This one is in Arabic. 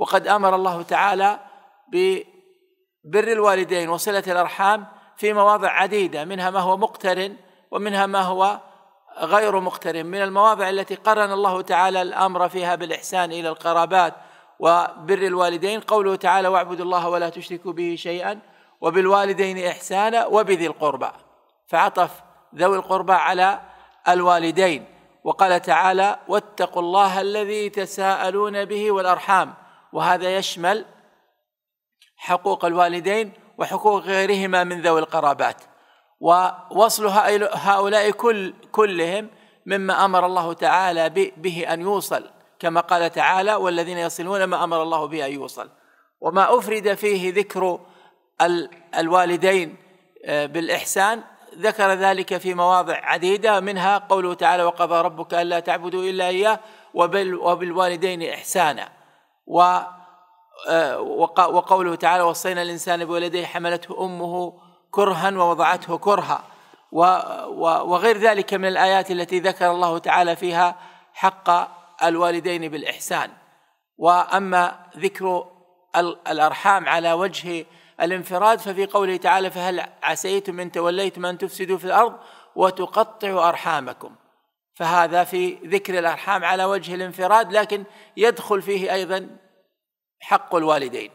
وقد امر الله تعالى ببر الوالدين وصله الارحام في مواضع عديده منها ما هو مقترن ومنها ما هو غير مقترن من المواضع التي قرن الله تعالى الامر فيها بالاحسان الى القرابات وبر الوالدين قوله تعالى واعبدوا الله ولا تشركوا به شيئا وبالوالدين احسانا وبذي القربى فعطف ذوي القربى على الوالدين وقال تعالى واتقوا الله الذي تساءلون به والارحام وهذا يشمل حقوق الوالدين وحقوق غيرهما من ذوي القرابات ووصل هؤلاء كل كلهم مما امر الله تعالى به ان يوصل كما قال تعالى والذين يصلون ما امر الله به ان يوصل وما افرد فيه ذكر الوالدين آه، بالاحسان ذكر ذلك في مواضع عديده منها قوله تعالى وقضى ربك الا تعبدوا الا اياه وبالوالدين احسانا و آه، وقوله تعالى وصينا الإنسان بولديه حملته أمه كرها ووضعته كرها وغير ذلك من الآيات التي ذكر الله تعالى فيها حق الوالدين بالإحسان وأما ذكر الأرحام على وجه الانفراد ففي قوله تعالى فهل عسيتم إن توليتم أن تفسدوا في الأرض وتقطعوا أرحامكم فهذا في ذكر الارحام على وجه الانفراد لكن يدخل فيه ايضا حق الوالدين